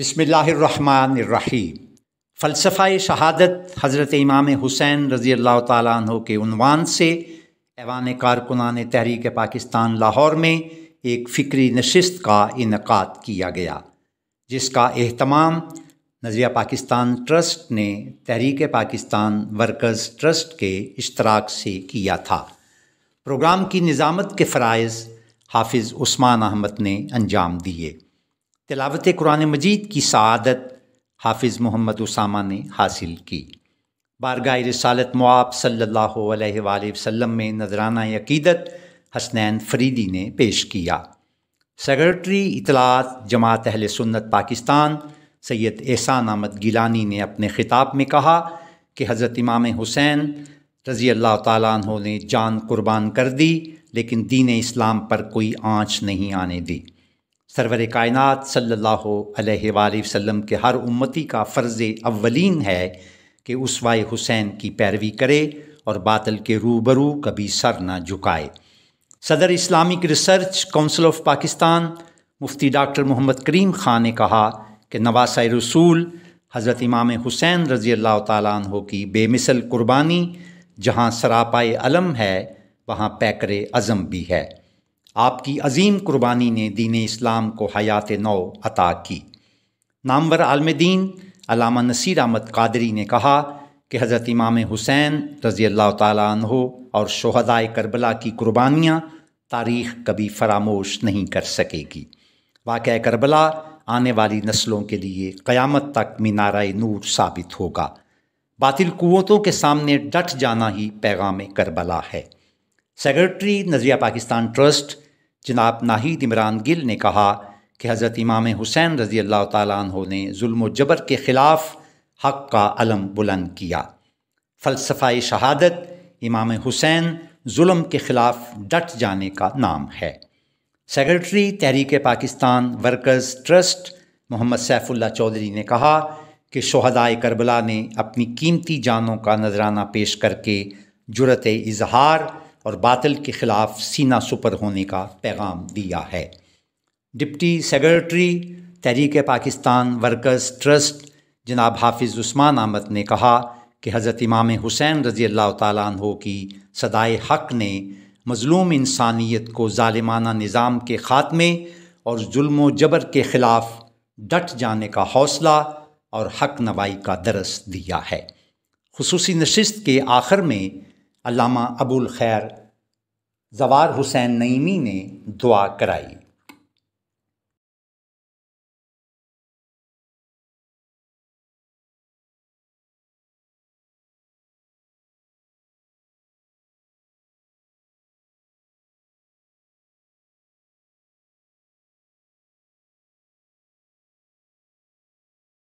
बसमीम फ़लसफ़ा शहादत हज़रत इमाम हुसैन रज़ी अल्लाह तु के उनवान से एवान कारकुनान तहरीक पाकिस्तान लाहौर में एक फ़िक्री नशस्त का इनका किया गया जिसका अहतमाम नज़रिया पाकिस्तान ट्रस्ट ने तहरीक पाकिस्तान वर्कर्स ट्रस्ट के इश्तराक से किया था प्रोग्राम की निज़ामत के फ़रज़ हाफिज़ उस्मान अहमद ने अंजाम दिए तिलावत कुरान मजीद की सदत हाफिज़ मोहम्मद उसामा ने हासिल की बारगाह रसालत मुआब सल्ला वसम में नजराना अकीदत हसनैन फरीदी ने पेश किया सेक्रेटरी इतलात जमात अहल सुन्नत पाकिस्तान सैयद एहसान अहमद गिलानी ने अपने ख़िताब में कहा कि हज़रत इमाम हुसैन रज़ी अल्लाह तुने ने जान कुर्बान कर दी लेकिन दीन इस्लाम पर कोई आँच नहीं आने दी सरवर कायनत सल्लल्लाहु वसम के हर उम्मती का फ़र्ज़ अवलिन है कि उसवाए हुसैन की पैरवी करे और बातल के रूबरू कभी सर न झुकाए सदर Islamic Research Council of Pakistan Mufti doctor Mohammad Karim Khan ने कहा कि नवासा रसूल हज़रत इमाम हुसैन रज़ी अल्लाह तु की बेमिसल कुर्बानी जहाँ सरापाए अलम है वहाँ पैकर अज़म भी है आपकी अजीम कुर्बानी ने दीन इस्लाम को हयात नौ अता की नामवर आलम दीन अलामा नसीर अहमद कादरी ने कहा कि हज़रत इमाम हुसैन रज़ी अल्लाह तहो और शहदाय करबला की कुर्बानियाँ तारीख़ कभी फरामोश नहीं कर सकेगी वाक़ करबला आने वाली नस्लों के लिए क़यामत तक मीनारा नूर साबित होगा बातिल कुतों के सामने डट जाना ही पैगाम करबला है सेक्रेटरी नजरिया पाकिस्तान ट्रस्ट जनाब नाहिद इमरान गिल ने कहा कि हज़रत इमाम हुसैन रज़ी अल्लाह तु ने जुल्म जबर के ख़िलाफ़ हक का अलम बुलंद किया फ़लसफ़ा शहादत इमाम हुसैन जुल्म के ख़िलाफ़ डट जाने का नाम है secretary Tehreek Pakistan workers trust Mohammad Saifullah Chaudhry ने कहा कि शहदाय करबला ने अपनी कीमती जानों का नजराना पेश करके जुरत इजहार और बातल के ख़िलाफ़ सीना सुपर होने का पैगाम दिया है deputy secretary Tehreek Pakistan workers trust जनाब हाफिज़ उस्मान अहमद ने कहा कि हज़रत इमाम हुसैन रज़ी अल्लाह तु की सदाए हक़ ने मज़लूम इंसानियत को ालिमाना निज़ाम के ख़ात्मे और जुल्म जबर के ख़िलाफ़ डट जाने का हौसला और हक नवाई का दरस दिया है खसूसी नशस्त के आखिर में अलामा अबुल खैर जवार हुसैन नईमी ने दुआ कराई